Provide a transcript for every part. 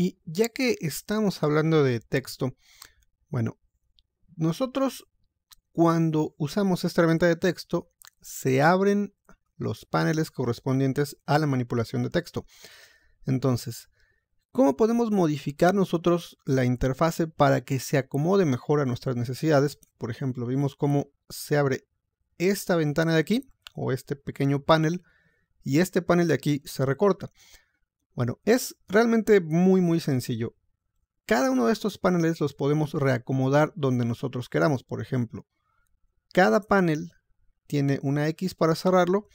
Y ya que estamos hablando de texto, bueno, nosotros cuando usamos esta herramienta de texto, se abren los paneles correspondientes a la manipulación de texto. Entonces, ¿cómo podemos modificar nosotros la interfase para que se acomode mejor a nuestras necesidades? Por ejemplo, vimos cómo se abre esta ventana de aquí, o este pequeño panel, y este panel de aquí se recorta. Bueno, es realmente muy muy sencillo. Cada uno de estos paneles los podemos reacomodar donde nosotros queramos, por ejemplo. Cada panel tiene una X para cerrarlo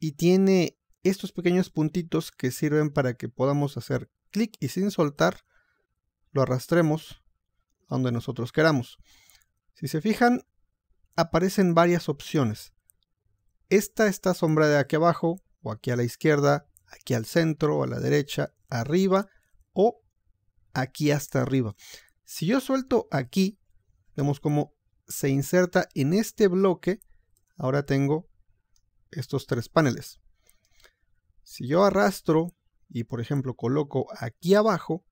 y tiene estos pequeños puntitos que sirven para que podamos hacer clic y sin soltar lo arrastremos donde nosotros queramos. Si se fijan, aparecen varias opciones. Esta está sombra de aquí abajo o aquí a la izquierda aquí al centro, a la derecha, arriba o aquí hasta arriba. Si yo suelto aquí, vemos cómo se inserta en este bloque. Ahora tengo estos tres paneles. Si yo arrastro y por ejemplo coloco aquí abajo,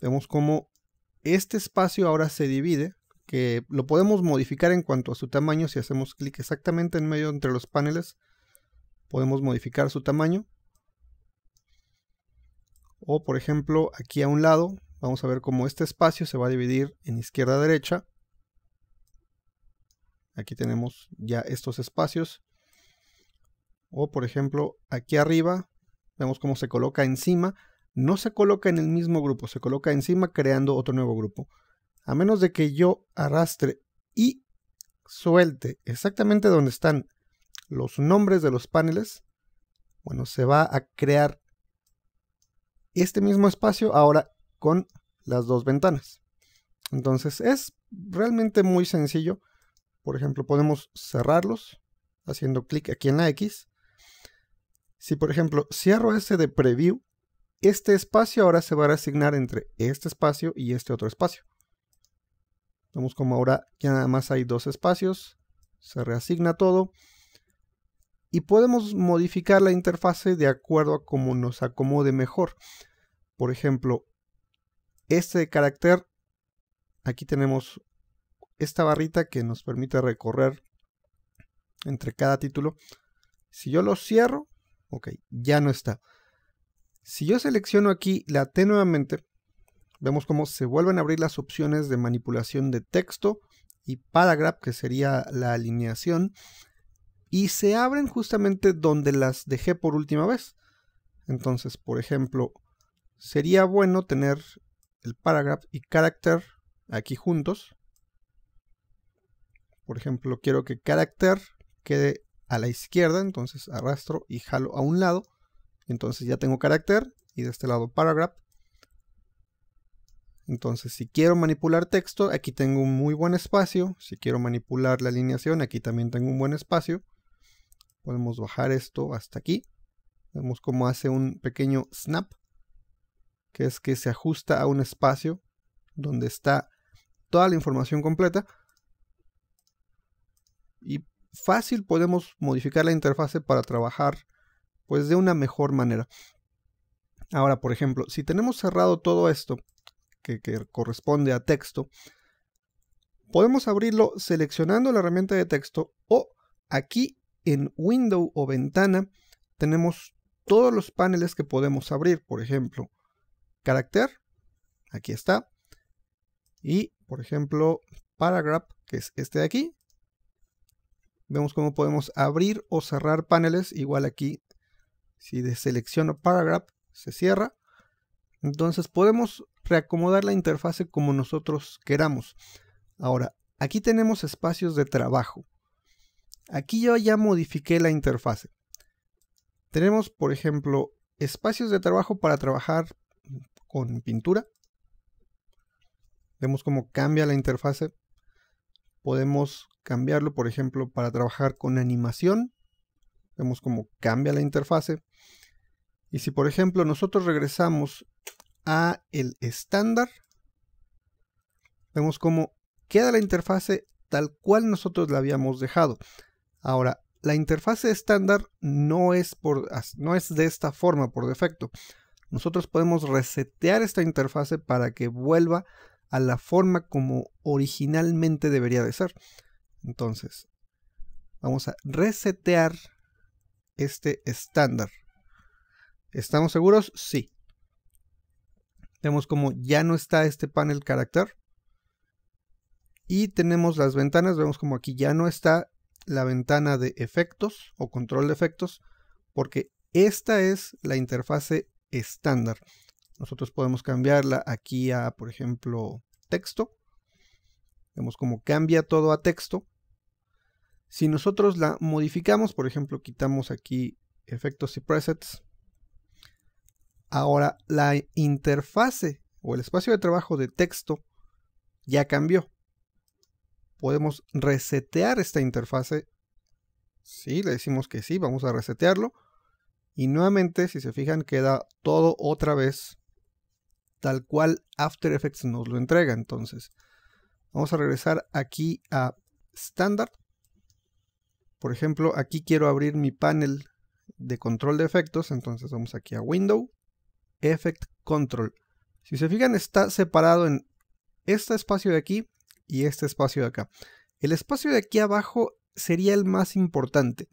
vemos cómo este espacio ahora se divide, que lo podemos modificar en cuanto a su tamaño si hacemos clic exactamente en medio entre los paneles podemos modificar su tamaño. O por ejemplo, aquí a un lado, vamos a ver cómo este espacio se va a dividir en izquierda a derecha. Aquí tenemos ya estos espacios. O por ejemplo, aquí arriba, vemos cómo se coloca encima. No se coloca en el mismo grupo, se coloca encima creando otro nuevo grupo. A menos de que yo arrastre y suelte exactamente donde están los nombres de los paneles, bueno, se va a crear este mismo espacio ahora con las dos ventanas. Entonces es realmente muy sencillo. Por ejemplo, podemos cerrarlos haciendo clic aquí en la X. Si por ejemplo cierro ese de preview, este espacio ahora se va a asignar entre este espacio y este otro espacio. Vemos como ahora ya nada más hay dos espacios, se reasigna todo y podemos modificar la interfase de acuerdo a cómo nos acomode mejor. Por ejemplo, este carácter, aquí tenemos esta barrita que nos permite recorrer entre cada título. Si yo lo cierro, ok, ya no está. Si yo selecciono aquí la T nuevamente, vemos cómo se vuelven a abrir las opciones de manipulación de texto y paragraph, que sería la alineación y se abren justamente donde las dejé por última vez. Entonces, por ejemplo, sería bueno tener el paragraph y character aquí juntos. Por ejemplo, quiero que character quede a la izquierda, entonces arrastro y jalo a un lado. Entonces ya tengo carácter y de este lado paragraph. Entonces si quiero manipular texto, aquí tengo un muy buen espacio. Si quiero manipular la alineación, aquí también tengo un buen espacio. Podemos bajar esto hasta aquí. Vemos cómo hace un pequeño snap, que es que se ajusta a un espacio donde está toda la información completa. Y fácil podemos modificar la interfase para trabajar pues de una mejor manera. Ahora, por ejemplo, si tenemos cerrado todo esto, que, que corresponde a texto, podemos abrirlo seleccionando la herramienta de texto o aquí en window o ventana tenemos todos los paneles que podemos abrir, por ejemplo, carácter, aquí está, y por ejemplo, paragraph, que es este de aquí. Vemos cómo podemos abrir o cerrar paneles, igual aquí, si deselecciono paragraph, se cierra. Entonces podemos reacomodar la interfase como nosotros queramos. Ahora, aquí tenemos espacios de trabajo. Aquí yo ya modifiqué la interfase. Tenemos, por ejemplo, espacios de trabajo para trabajar con pintura. Vemos cómo cambia la interfase. Podemos cambiarlo, por ejemplo, para trabajar con animación. Vemos cómo cambia la interfase. Y si, por ejemplo, nosotros regresamos a el estándar, vemos cómo queda la interfase tal cual nosotros la habíamos dejado. Ahora, la interfase estándar no es, no es de esta forma por defecto. Nosotros podemos resetear esta interfase para que vuelva a la forma como originalmente debería de ser. Entonces, vamos a resetear este estándar. ¿Estamos seguros? Sí. Vemos como ya no está este panel carácter. Y tenemos las ventanas, vemos como aquí ya no está la ventana de efectos o control de efectos porque esta es la interfase estándar. Nosotros podemos cambiarla aquí a, por ejemplo, texto. Vemos cómo cambia todo a texto. Si nosotros la modificamos, por ejemplo, quitamos aquí efectos y presets. Ahora la interfase o el espacio de trabajo de texto ya cambió podemos resetear esta interfase. Si le decimos que sí, vamos a resetearlo. Y nuevamente, si se fijan, queda todo otra vez tal cual After Effects nos lo entrega. Entonces, vamos a regresar aquí a estándar. Por ejemplo, aquí quiero abrir mi panel de control de efectos. Entonces vamos aquí a Window, Effect Control. Si se fijan, está separado en este espacio de aquí y este espacio de acá. El espacio de aquí abajo sería el más importante.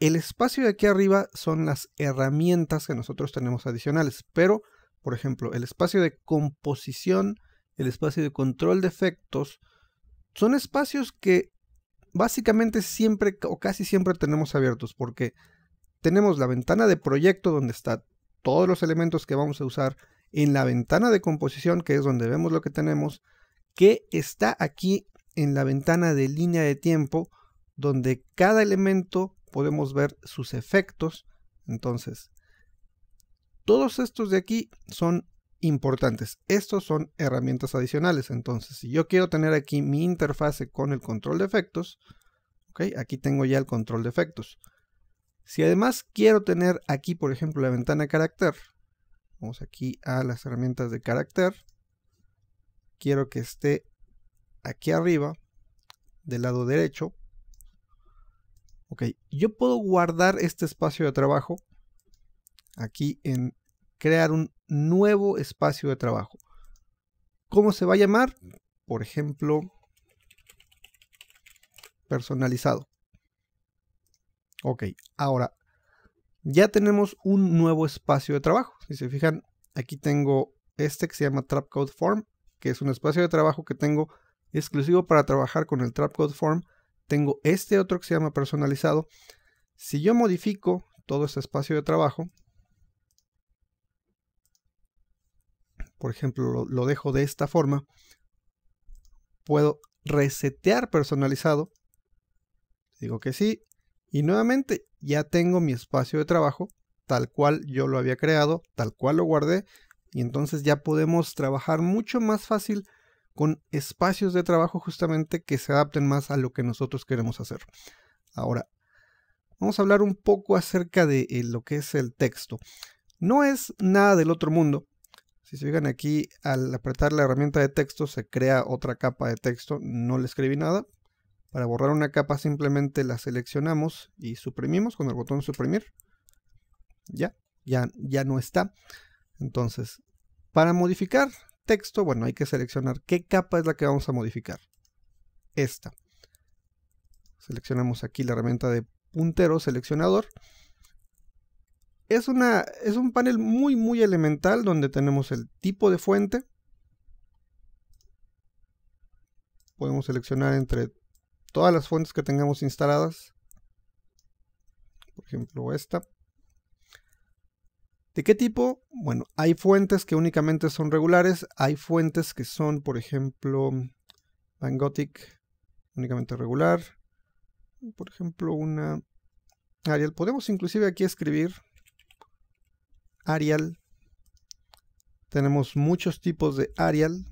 El espacio de aquí arriba son las herramientas que nosotros tenemos adicionales, pero, por ejemplo, el espacio de composición, el espacio de control de efectos, son espacios que básicamente siempre o casi siempre tenemos abiertos, porque tenemos la ventana de proyecto donde está todos los elementos que vamos a usar, en la ventana de composición, que es donde vemos lo que tenemos, que está aquí en la ventana de línea de tiempo donde cada elemento podemos ver sus efectos. Entonces, todos estos de aquí son importantes. Estos son herramientas adicionales. Entonces, si yo quiero tener aquí mi interfase con el control de efectos, ok aquí tengo ya el control de efectos. Si además quiero tener aquí, por ejemplo, la ventana carácter, vamos aquí a las herramientas de carácter, quiero que esté aquí arriba del lado derecho ok yo puedo guardar este espacio de trabajo aquí en crear un nuevo espacio de trabajo ¿cómo se va a llamar? por ejemplo personalizado ok ahora ya tenemos un nuevo espacio de trabajo si se fijan aquí tengo este que se llama Trapcode Form que es un espacio de trabajo que tengo exclusivo para trabajar con el Trapcode Form. Tengo este otro que se llama personalizado. Si yo modifico todo este espacio de trabajo, por ejemplo, lo dejo de esta forma, puedo resetear personalizado. Digo que sí. Y nuevamente ya tengo mi espacio de trabajo tal cual yo lo había creado, tal cual lo guardé y entonces ya podemos trabajar mucho más fácil con espacios de trabajo justamente que se adapten más a lo que nosotros queremos hacer. Ahora, vamos a hablar un poco acerca de eh, lo que es el texto. No es nada del otro mundo. Si se fijan aquí, al apretar la herramienta de texto se crea otra capa de texto. No le escribí nada. Para borrar una capa simplemente la seleccionamos y suprimimos con el botón suprimir. Ya, ya, ya no está. Entonces, para modificar texto, bueno, hay que seleccionar qué capa es la que vamos a modificar. Esta. Seleccionamos aquí la herramienta de puntero seleccionador. Es, una, es un panel muy, muy elemental donde tenemos el tipo de fuente. Podemos seleccionar entre todas las fuentes que tengamos instaladas. Por ejemplo, esta. ¿De qué tipo? Bueno, hay fuentes que únicamente son regulares, hay fuentes que son, por ejemplo, Van únicamente regular. Por ejemplo, una Arial. Podemos inclusive aquí escribir Arial. Tenemos muchos tipos de Arial,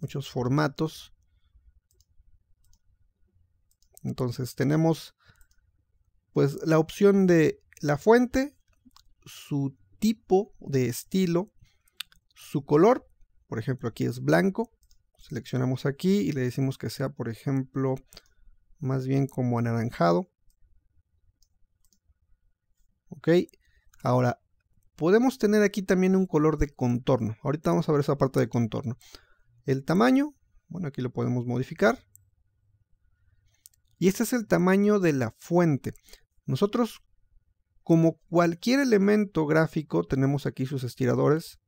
muchos formatos. Entonces tenemos pues la opción de la fuente, su tipo de estilo, su color, por ejemplo aquí es blanco, seleccionamos aquí y le decimos que sea por ejemplo más bien como anaranjado. Ok, ahora podemos tener aquí también un color de contorno. Ahorita vamos a ver esa parte de contorno. El tamaño, bueno aquí lo podemos modificar. Y este es el tamaño de la fuente. Nosotros como cualquier elemento gráfico, tenemos aquí sus estiradores.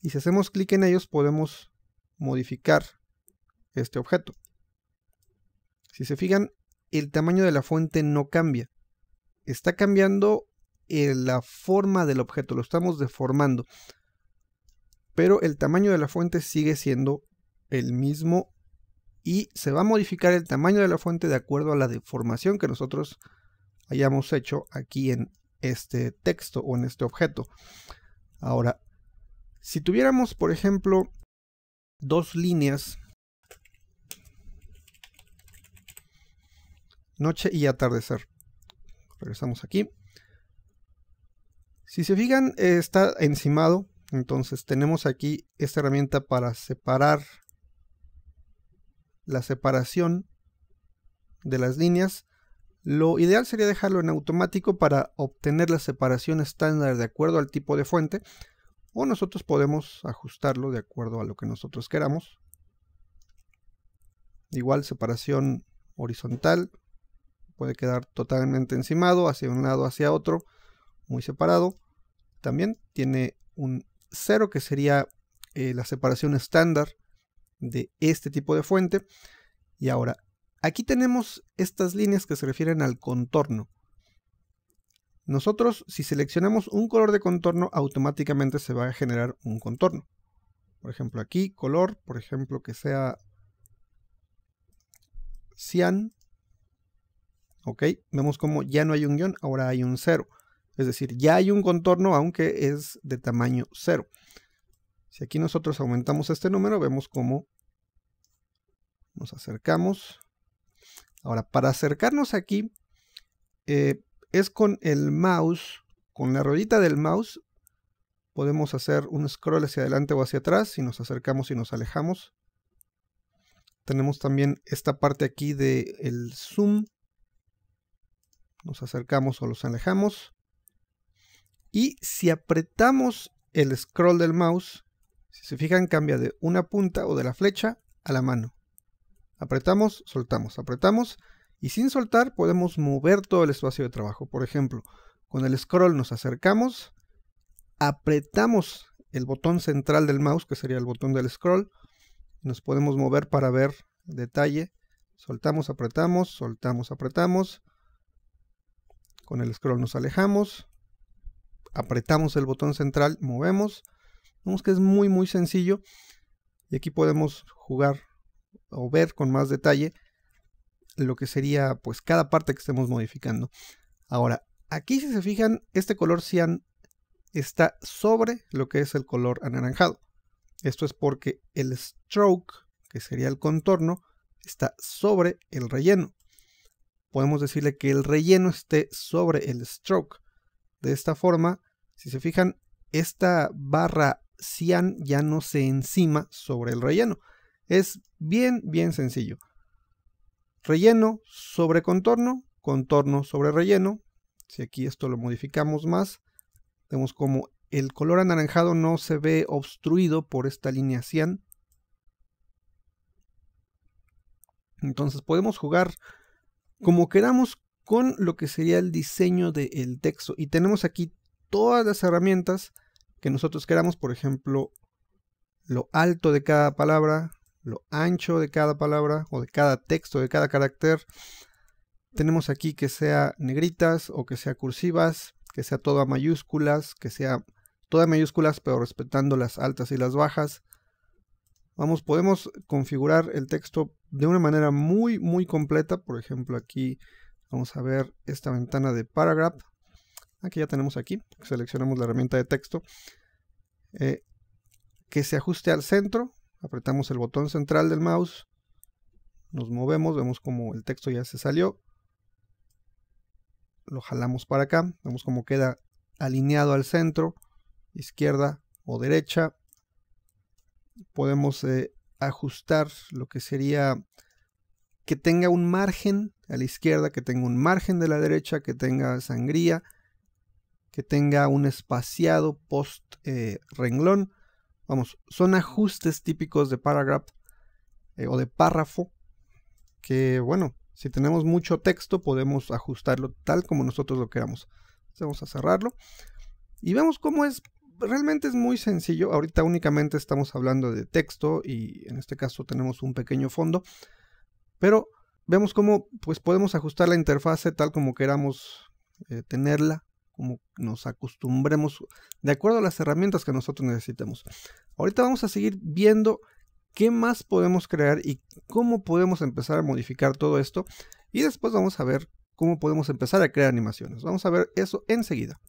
Y si hacemos clic en ellos, podemos modificar este objeto. Si se fijan, el tamaño de la fuente no cambia. Está cambiando eh, la forma del objeto, lo estamos deformando. Pero el tamaño de la fuente sigue siendo el mismo y se va a modificar el tamaño de la fuente de acuerdo a la deformación que nosotros hayamos hecho aquí en este texto o en este objeto. Ahora, si tuviéramos, por ejemplo, dos líneas, noche y atardecer. Regresamos aquí. Si se fijan, está encimado, entonces tenemos aquí esta herramienta para separar la separación de las líneas lo ideal sería dejarlo en automático para obtener la separación estándar de acuerdo al tipo de fuente o nosotros podemos ajustarlo de acuerdo a lo que nosotros queramos. Igual separación horizontal puede quedar totalmente encimado hacia un lado hacia otro muy separado. También tiene un cero que sería eh, la separación estándar de este tipo de fuente. Y ahora Aquí tenemos estas líneas que se refieren al contorno. Nosotros, si seleccionamos un color de contorno, automáticamente se va a generar un contorno. Por ejemplo, aquí, color, por ejemplo, que sea cian. Ok, vemos como ya no hay un guión, ahora hay un cero. Es decir, ya hay un contorno, aunque es de tamaño cero. Si aquí nosotros aumentamos este número, vemos cómo nos acercamos. Ahora, para acercarnos aquí, eh, es con el mouse, con la ruedita del mouse, podemos hacer un scroll hacia adelante o hacia atrás si nos acercamos y nos alejamos. Tenemos también esta parte aquí del el zoom. Nos acercamos o los alejamos. Y si apretamos el scroll del mouse, si se fijan cambia de una punta o de la flecha a la mano. Apretamos, soltamos, apretamos y sin soltar podemos mover todo el espacio de trabajo. Por ejemplo, con el scroll nos acercamos, apretamos el botón central del mouse, que sería el botón del scroll, nos podemos mover para ver detalle, soltamos, apretamos, soltamos, apretamos, con el scroll nos alejamos, apretamos el botón central, movemos, vemos que es muy muy sencillo y aquí podemos jugar o ver con más detalle lo que sería pues cada parte que estemos modificando. Ahora, aquí si se fijan, este color cian está sobre lo que es el color anaranjado. Esto es porque el stroke, que sería el contorno, está sobre el relleno. Podemos decirle que el relleno esté sobre el stroke. De esta forma, si se fijan, esta barra cian ya no se encima sobre el relleno, es bien, bien sencillo. Relleno sobre contorno, contorno sobre relleno. Si aquí esto lo modificamos más, vemos como el color anaranjado no se ve obstruido por esta línea cian. Entonces podemos jugar como queramos con lo que sería el diseño del texto. Y tenemos aquí todas las herramientas que nosotros queramos, por ejemplo, lo alto de cada palabra, lo ancho de cada palabra o de cada texto, de cada carácter. Tenemos aquí que sea negritas o que sea cursivas, que sea toda mayúsculas, que sea toda mayúsculas pero respetando las altas y las bajas. Vamos, podemos configurar el texto de una manera muy, muy completa. Por ejemplo, aquí vamos a ver esta ventana de paragraph. Aquí ya tenemos aquí, seleccionamos la herramienta de texto. Eh, que se ajuste al centro, apretamos el botón central del mouse, nos movemos, vemos como el texto ya se salió, lo jalamos para acá, vemos como queda alineado al centro, izquierda o derecha, podemos eh, ajustar lo que sería que tenga un margen a la izquierda, que tenga un margen de la derecha, que tenga sangría, que tenga un espaciado post eh, renglón. Vamos, son ajustes típicos de paragraph eh, o de párrafo que, bueno, si tenemos mucho texto podemos ajustarlo tal como nosotros lo queramos. Vamos a cerrarlo y vemos cómo es. Realmente es muy sencillo. Ahorita únicamente estamos hablando de texto y en este caso tenemos un pequeño fondo. Pero vemos cómo pues podemos ajustar la interfase tal como queramos eh, tenerla como nos acostumbremos, de acuerdo a las herramientas que nosotros necesitemos. Ahorita vamos a seguir viendo qué más podemos crear y cómo podemos empezar a modificar todo esto. Y después vamos a ver cómo podemos empezar a crear animaciones. Vamos a ver eso enseguida.